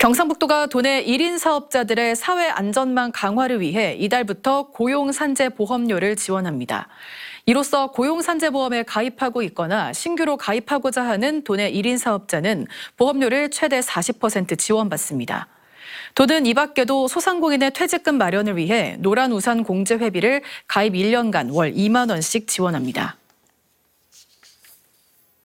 경상북도가 도내 1인 사업자들의 사회 안전망 강화를 위해 이달부터 고용산재보험료를 지원합니다. 이로써 고용산재보험에 가입하고 있거나 신규로 가입하고자 하는 도내 1인 사업자는 보험료를 최대 40% 지원받습니다. 도는 이 밖에도 소상공인의 퇴직금 마련을 위해 노란 우산 공제 회비를 가입 1년간 월 2만 원씩 지원합니다.